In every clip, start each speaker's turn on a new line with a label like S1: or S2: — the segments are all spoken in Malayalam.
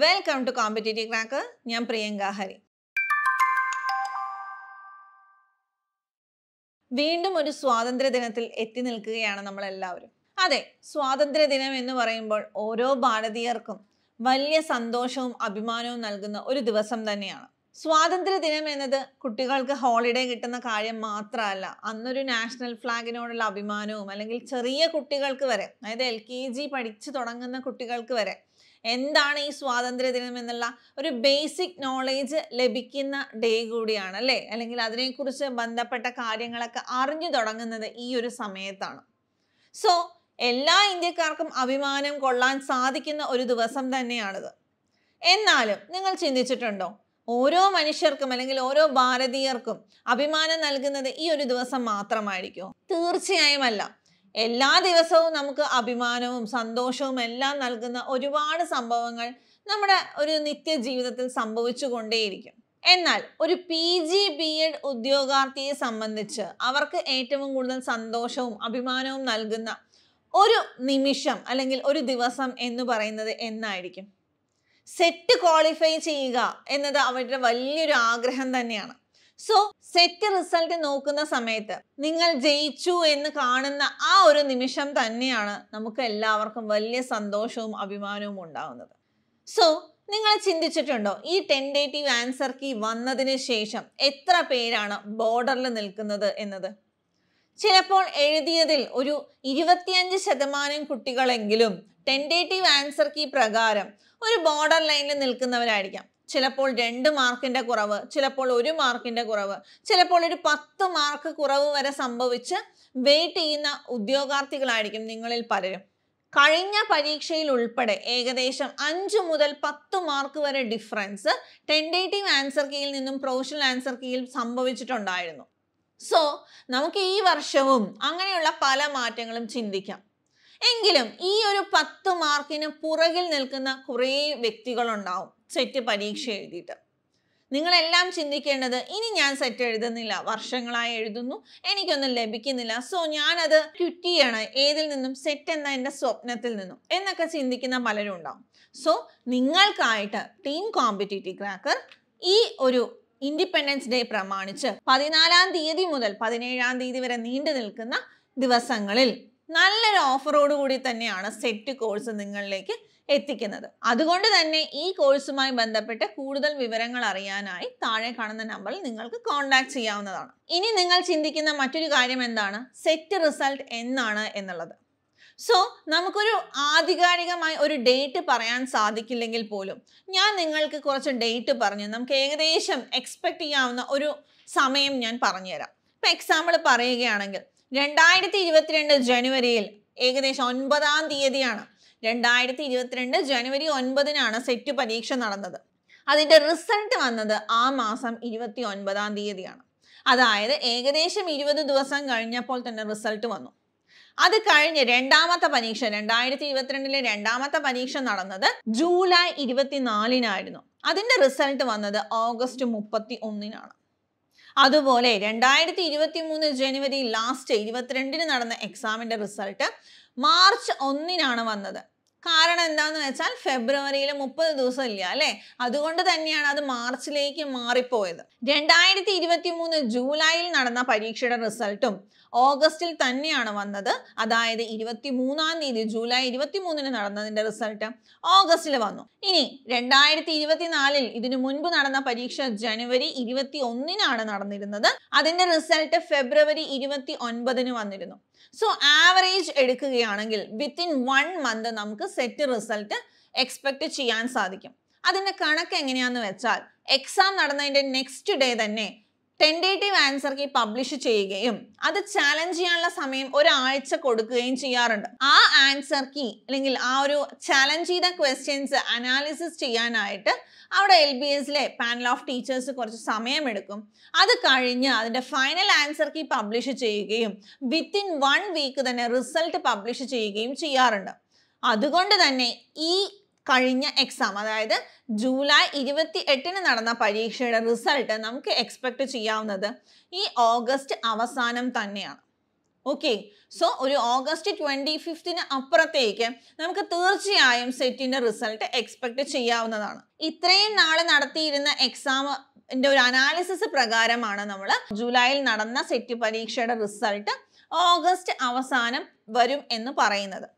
S1: വെൽക്കം ടു കോമ്പറ്റേറ്റീവ് ക്രാക്ക് ഞാൻ പ്രിയങ്ക ഹരി വീണ്ടും ഒരു സ്വാതന്ത്ര്യ ദിനത്തിൽ എത്തി നിൽക്കുകയാണ് നമ്മളെല്ലാവരും അതെ സ്വാതന്ത്ര്യ ദിനം എന്ന് പറയുമ്പോൾ ഓരോ ഭാരതീയർക്കും വലിയ സന്തോഷവും അഭിമാനവും നൽകുന്ന ഒരു ദിവസം തന്നെയാണ് സ്വാതന്ത്ര്യ ദിനം എന്നത് കുട്ടികൾക്ക് ഹോളിഡേ കിട്ടുന്ന കാര്യം മാത്രമല്ല അന്നൊരു നാഷണൽ ഫ്ലാഗിനോടുള്ള അഭിമാനവും അല്ലെങ്കിൽ ചെറിയ കുട്ടികൾക്ക് വരെ അതായത് എൽ കെ ജി പഠിച്ചു തുടങ്ങുന്ന കുട്ടികൾക്ക് വരെ എന്താണ് ഈ സ്വാതന്ത്ര്യ ദിനം എന്നുള്ള ഒരു ബേസിക് നോളേജ് ലഭിക്കുന്ന ഡേ കൂടിയാണ് അല്ലേ അല്ലെങ്കിൽ അതിനെക്കുറിച്ച് ബന്ധപ്പെട്ട കാര്യങ്ങളൊക്കെ അറിഞ്ഞു തുടങ്ങുന്നത് ഈ ഒരു സമയത്താണ് സോ എല്ലാ ഇന്ത്യക്കാർക്കും അഭിമാനം കൊള്ളാൻ സാധിക്കുന്ന ഒരു ദിവസം തന്നെയാണിത് എന്നാലും നിങ്ങൾ ചിന്തിച്ചിട്ടുണ്ടോ ഓരോ മനുഷ്യർക്കും അല്ലെങ്കിൽ ഓരോ ഭാരതീയർക്കും അഭിമാനം നൽകുന്നത് ഈ ഒരു ദിവസം മാത്രമായിരിക്കും തീർച്ചയായും എല്ലാ ദിവസവും നമുക്ക് അഭിമാനവും സന്തോഷവും എല്ലാം നൽകുന്ന ഒരുപാട് സംഭവങ്ങൾ നമ്മുടെ ഒരു നിത്യജീവിതത്തിൽ സംഭവിച്ചു കൊണ്ടേയിരിക്കും എന്നാൽ ഒരു പി ജി ബി എഡ് ഉദ്യോഗാർത്ഥിയെ സംബന്ധിച്ച് അവർക്ക് ഏറ്റവും കൂടുതൽ സന്തോഷവും അഭിമാനവും നൽകുന്ന ഒരു നിമിഷം അല്ലെങ്കിൽ ഒരു ദിവസം എന്ന് പറയുന്നത് എന്നായിരിക്കും സെറ്റ് ക്വാളിഫൈ ചെയ്യുക എന്നത് അവരുടെ വലിയൊരു ആഗ്രഹം തന്നെയാണ് സോ സെറ്റ് റിസൾട്ട് നോക്കുന്ന സമയത്ത് നിങ്ങൾ ജയിച്ചു എന്ന് കാണുന്ന ആ ഒരു നിമിഷം തന്നെയാണ് നമുക്ക് എല്ലാവർക്കും വലിയ സന്തോഷവും അഭിമാനവും ഉണ്ടാകുന്നത് സോ നിങ്ങൾ ചിന്തിച്ചിട്ടുണ്ടോ ഈ ടെൻഡേറ്റീവ് ആൻസർ കീ വന്നതിന് ശേഷം എത്ര പേരാണ് ബോർഡറിൽ നിൽക്കുന്നത് എന്നത് ചിലപ്പോൾ എഴുതിയതിൽ ഒരു ഇരുപത്തിയഞ്ച് ശതമാനം കുട്ടികളെങ്കിലും ടെൻഡേറ്റീവ് ആൻസർ കീ പ്രകാരം ഒരു ബോർഡർ ലൈനിൽ നിൽക്കുന്നവരായിരിക്കാം ചിലപ്പോൾ രണ്ട് മാർക്കിൻ്റെ കുറവ് ചിലപ്പോൾ ഒരു മാർക്കിൻ്റെ കുറവ് ചിലപ്പോൾ ഒരു പത്ത് മാർക്ക് കുറവ് വരെ സംഭവിച്ച് വെയിറ്റ് ചെയ്യുന്ന ഉദ്യോഗാർത്ഥികളായിരിക്കും നിങ്ങളിൽ പലരും കഴിഞ്ഞ പരീക്ഷയിൽ ഉൾപ്പെടെ ഏകദേശം അഞ്ച് മുതൽ പത്ത് മാർക്ക് വരെ ഡിഫറൻസ് ടെൻഡേറ്റീവ് ആൻസർ കീയിൽ നിന്നും പ്രൊഫഷണൽ ആൻസർ കീയിൽ സംഭവിച്ചിട്ടുണ്ടായിരുന്നു സോ നമുക്ക് ഈ വർഷവും അങ്ങനെയുള്ള പല മാറ്റങ്ങളും ചിന്തിക്കാം എങ്കിലും ഈ ഒരു പത്ത് മാർക്കിന് പുറകിൽ നിൽക്കുന്ന കുറേ വ്യക്തികളുണ്ടാവും സെറ്റ് പരീക്ഷ എഴുതിയിട്ട് നിങ്ങളെല്ലാം ചിന്തിക്കേണ്ടത് ഇനി ഞാൻ സെറ്റ് എഴുതുന്നില്ല വർഷങ്ങളായി എഴുതുന്നു എനിക്കൊന്നും ലഭിക്കുന്നില്ല സോ ഞാനത് ക്വിറ്റ് ചെയ്യണം ഏതിൽ നിന്നും സെറ്റ് എന്ന എൻ്റെ സ്വപ്നത്തിൽ നിന്നും എന്നൊക്കെ ചിന്തിക്കുന്ന പലരും ഉണ്ടാവും സോ നിങ്ങൾക്കായിട്ട് ടീം കോമ്പറ്റീറ്റീവ് ക്രാക്കർ ഈ ഒരു ഇൻഡിപെൻഡൻസ് ഡേ പ്രമാണിച്ച് പതിനാലാം തീയതി മുതൽ പതിനേഴാം തീയതി വരെ നീണ്ടു നിൽക്കുന്ന ദിവസങ്ങളിൽ നല്ലൊരു ഓഫറോടുകൂടി കൂടി തന്നെയാണ് സെറ്റ് കോഴ്സ് നിങ്ങളിലേക്ക് എത്തിക്കുന്നത് അതുകൊണ്ട് തന്നെ ഈ കോഴ്സുമായി ബന്ധപ്പെട്ട് കൂടുതൽ വിവരങ്ങൾ അറിയാനായി താഴെ കാണുന്ന നമ്പറിൽ നിങ്ങൾക്ക് കോൺടാക്ട് ചെയ്യാവുന്നതാണ് ഇനി നിങ്ങൾ ചിന്തിക്കുന്ന മറ്റൊരു കാര്യം എന്താണ് സെറ്റ് റിസൾട്ട് എന്നാണ് എന്നുള്ളത് സോ നമുക്കൊരു ആധികാരികമായി ഒരു ഡേറ്റ് പറയാൻ സാധിക്കില്ലെങ്കിൽ പോലും ഞാൻ നിങ്ങൾക്ക് കുറച്ച് ഡേറ്റ് പറഞ്ഞു നമുക്ക് ഏകദേശം എക്സ്പെക്റ്റ് ചെയ്യാവുന്ന ഒരു സമയം ഞാൻ പറഞ്ഞുതരാം ഇപ്പം എക്സാമ്പിൾ പറയുകയാണെങ്കിൽ രണ്ടായിരത്തി ഇരുപത്തിരണ്ട് ജനുവരിയിൽ ഏകദേശം ഒൻപതാം തീയതിയാണ് രണ്ടായിരത്തി ഇരുപത്തിരണ്ട് ജനുവരി ഒൻപതിനാണ് സെറ്റ് പരീക്ഷ നടന്നത് അതിൻ്റെ റിസൾട്ട് വന്നത് ആ മാസം ഇരുപത്തി ഒൻപതാം തീയതിയാണ് അതായത് ഏകദേശം ഇരുപത് ദിവസം കഴിഞ്ഞപ്പോൾ തന്നെ റിസൾട്ട് വന്നു അത് കഴിഞ്ഞ് രണ്ടാമത്തെ പരീക്ഷ രണ്ടായിരത്തി ഇരുപത്തിരണ്ടിലെ രണ്ടാമത്തെ പരീക്ഷ നടന്നത് ജൂലൈ ഇരുപത്തിനാലിനായിരുന്നു അതിൻ്റെ റിസൾട്ട് വന്നത് ഓഗസ്റ്റ് മുപ്പത്തി ഒന്നിനാണ് അതുപോലെ രണ്ടായിരത്തി ഇരുപത്തി മൂന്ന് ജനുവരി ലാസ്റ്റ് ഇരുപത്തിരണ്ടിന് നടന്ന എക്സാമിൻ്റെ റിസൾട്ട് മാർച്ച് ഒന്നിനാണ് വന്നത് കാരണം എന്താന്ന് വെച്ചാൽ ഫെബ്രുവരിയിൽ മുപ്പത് ദിവസം ഇല്ല അല്ലെ അതുകൊണ്ട് തന്നെയാണ് അത് മാർച്ചിലേക്ക് മാറിപ്പോയത് രണ്ടായിരത്തി ഇരുപത്തി മൂന്ന് ജൂലൈയിൽ നടന്ന പരീക്ഷയുടെ റിസൾട്ടും ഓഗസ്റ്റിൽ തന്നെയാണ് വന്നത് അതായത് ഇരുപത്തി മൂന്നാം തീയതി ജൂലൈ ഇരുപത്തി മൂന്നിന് നടന്നതിന്റെ റിസൾട്ട് ഓഗസ്റ്റിൽ വന്നു ഇനി രണ്ടായിരത്തി ഇരുപത്തിനാലിൽ ഇതിനു മുൻപ് നടന്ന പരീക്ഷ ജനുവരി ഇരുപത്തി ഒന്നിനാണ് നടന്നിരുന്നത് അതിന്റെ റിസൾട്ട് ഫെബ്രുവരി ഇരുപത്തി ഒൻപതിന് വന്നിരുന്നു സോ ആവറേജ് എടുക്കുകയാണെങ്കിൽ വിത്തിൻ വൺ മന്ത് നമുക്ക് സെറ്റ് റിസൾട്ട് എക്സ്പെക്റ്റ് ചെയ്യാൻ സാധിക്കും അതിൻ്റെ കണക്ക് എങ്ങനെയാന്ന് വെച്ചാൽ എക്സാം നടന്നതിൻ്റെ നെക്സ്റ്റ് ഡേ തന്നെ ടെൻഡേറ്റീവ് ആൻസർ കീ പബ്ലിഷ് ചെയ്യുകയും അത് ചാലഞ്ച് ചെയ്യാനുള്ള സമയം ഒരാഴ്ച കൊടുക്കുകയും ചെയ്യാറുണ്ട് ആ ആൻസർ കീ അല്ലെങ്കിൽ ആ ഒരു ചാലഞ്ച് ചെയ്ത ക്വസ്റ്റ്യൻസ് അനാലിസിസ് ചെയ്യാനായിട്ട് അവിടെ എൽ ബി എസിലെ പാനൽ ഓഫ് ടീച്ചേഴ്സ് കുറച്ച് സമയമെടുക്കും അത് കഴിഞ്ഞ് അതിൻ്റെ ഫൈനൽ ആൻസർ കീ പബ്ലിഷ് ചെയ്യുകയും വിത്തിൻ വൺ വീക്ക് തന്നെ റിസൾട്ട് പബ്ലിഷ് ചെയ്യുകയും ചെയ്യാറുണ്ട് അതുകൊണ്ട് തന്നെ ഈ കഴിഞ്ഞ എക്സാം അതായത് ജൂലൈ ഇരുപത്തി എട്ടിന് നടന്ന പരീക്ഷയുടെ റിസൾട്ട് നമുക്ക് എക്സ്പെക്ട് ചെയ്യാവുന്നത് ഈ ഓഗസ്റ്റ് അവസാനം തന്നെയാണ് ഓക്കെ സോ ഒരു ഓഗസ്റ്റ് ട്വൻറ്റി ഫിഫ്തിന് അപ്പുറത്തേക്ക് നമുക്ക് തീർച്ചയായും സെറ്റിൻ്റെ റിസൾട്ട് എക്സ്പെക്ട് ചെയ്യാവുന്നതാണ് ഇത്രയും നാൾ നടത്തിയിരുന്ന എക്സാമിൻ്റെ ഒരു അനാലിസിസ് പ്രകാരമാണ് നമ്മൾ ജൂലൈയിൽ നടന്ന സെറ്റ് പരീക്ഷയുടെ റിസൾട്ട് ഓഗസ്റ്റ് അവസാനം വരും എന്ന് പറയുന്നത്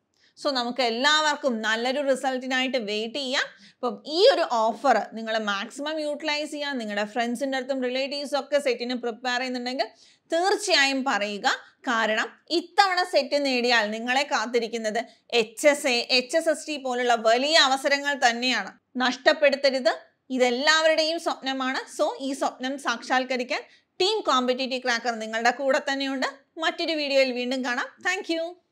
S1: സോ നമുക്ക് എല്ലാവർക്കും നല്ലൊരു റിസൾട്ടിനായിട്ട് വെയിറ്റ് ചെയ്യാം അപ്പം ഈ ഒരു ഓഫർ നിങ്ങൾ മാക്സിമം യൂട്ടിലൈസ് ചെയ്യാം നിങ്ങളുടെ ഫ്രണ്ട്സിൻ്റെ അടുത്തും റിലേറ്റീവ്സും ഒക്കെ സെറ്റിന് പ്രിപ്പയർ ചെയ്യുന്നുണ്ടെങ്കിൽ തീർച്ചയായും പറയുക കാരണം ഇത്തവണ സെറ്റ് നേടിയാൽ നിങ്ങളെ കാത്തിരിക്കുന്നത് H S A H S S T പോലുള്ള വലിയ അവസരങ്ങൾ തന്നെയാണ് നഷ്ടപ്പെടുത്തരുത് ഇതെല്ലാവരുടെയും സ്വപ്നമാണ് സോ ഈ സ്വപ്നം സാക്ഷാത്കരിക്കാൻ ടീം കോമ്പറ്റേറ്റീവ് ക്രാക്കർ നിങ്ങളുടെ കൂടെ തന്നെയുണ്ട് മറ്റൊരു വീഡിയോയിൽ വീണ്ടും കാണാം താങ്ക്